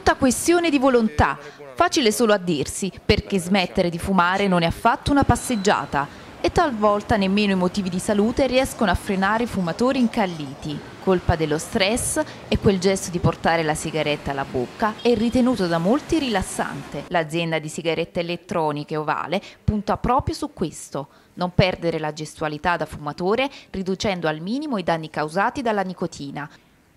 tutta questione di volontà, facile solo a dirsi, perché smettere di fumare non è affatto una passeggiata e talvolta nemmeno i motivi di salute riescono a frenare i fumatori incalliti. Colpa dello stress e quel gesto di portare la sigaretta alla bocca è ritenuto da molti rilassante. L'azienda di sigarette elettroniche Ovale punta proprio su questo, non perdere la gestualità da fumatore riducendo al minimo i danni causati dalla nicotina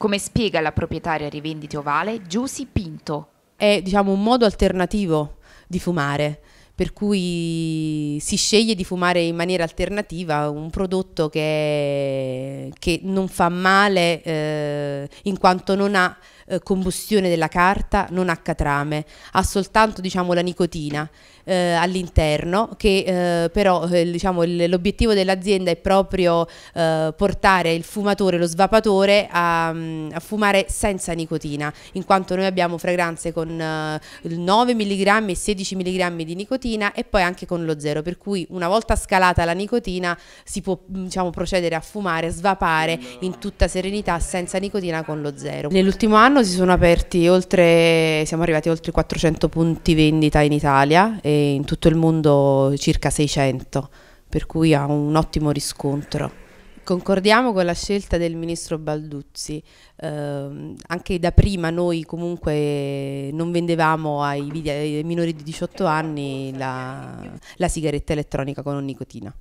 come spiega la proprietaria rivendite ovale Giusy Pinto. È diciamo, un modo alternativo di fumare, per cui si sceglie di fumare in maniera alternativa un prodotto che, che non fa male eh, in quanto non ha eh, combustione della carta non ha catrame, ha soltanto diciamo, la nicotina eh, all'interno che eh, però eh, diciamo, l'obiettivo dell'azienda è proprio eh, portare il fumatore, lo svapatore a, mm, a, fumare senza nicotina in quanto noi abbiamo fragranze con 9 mg e 16 mg di nicotina e poi anche con lo zero per cui una volta scalata la nicotina si può mm, diciamo, procedere a fumare, svapare in tutta serenità senza nicotina con lo zero. Nell'ultimo anno quest'anno si sono aperti oltre, siamo arrivati a oltre 400 punti vendita in Italia e in tutto il mondo circa 600, per cui ha un ottimo riscontro. Concordiamo con la scelta del ministro Balduzzi, eh, anche da prima noi comunque non vendevamo ai, minori di 18 anni la, la sigaretta elettronica con nicotina.